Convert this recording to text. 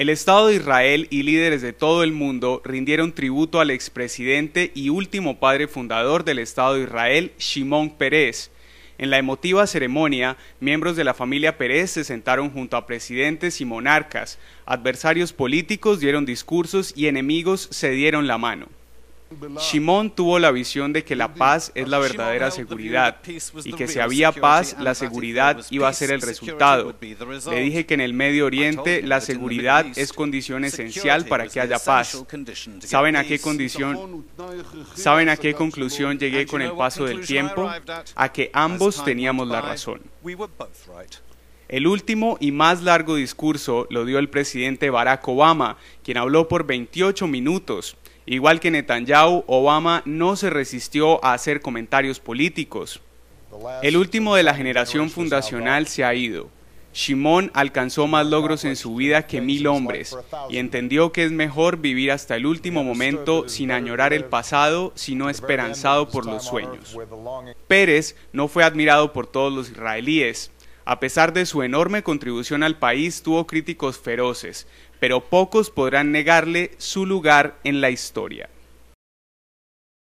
El Estado de Israel y líderes de todo el mundo rindieron tributo al expresidente y último padre fundador del Estado de Israel, Shimon Pérez. En la emotiva ceremonia, miembros de la familia Pérez se sentaron junto a presidentes y monarcas, adversarios políticos dieron discursos y enemigos se dieron la mano. Shimon tuvo la visión de que la paz es la verdadera seguridad y que si había paz, la seguridad iba a ser el resultado. Le dije que en el Medio Oriente la seguridad es condición esencial para que haya paz. ¿Saben a qué condición? ¿Saben a qué conclusión llegué con el paso del tiempo? A que ambos teníamos la razón. El último y más largo discurso lo dio el presidente Barack Obama, quien habló por 28 minutos. Igual que Netanyahu, Obama no se resistió a hacer comentarios políticos. El último de la generación fundacional se ha ido. Shimon alcanzó más logros en su vida que mil hombres y entendió que es mejor vivir hasta el último momento sin añorar el pasado, sino esperanzado por los sueños. Pérez no fue admirado por todos los israelíes. A pesar de su enorme contribución al país, tuvo críticos feroces, pero pocos podrán negarle su lugar en la historia.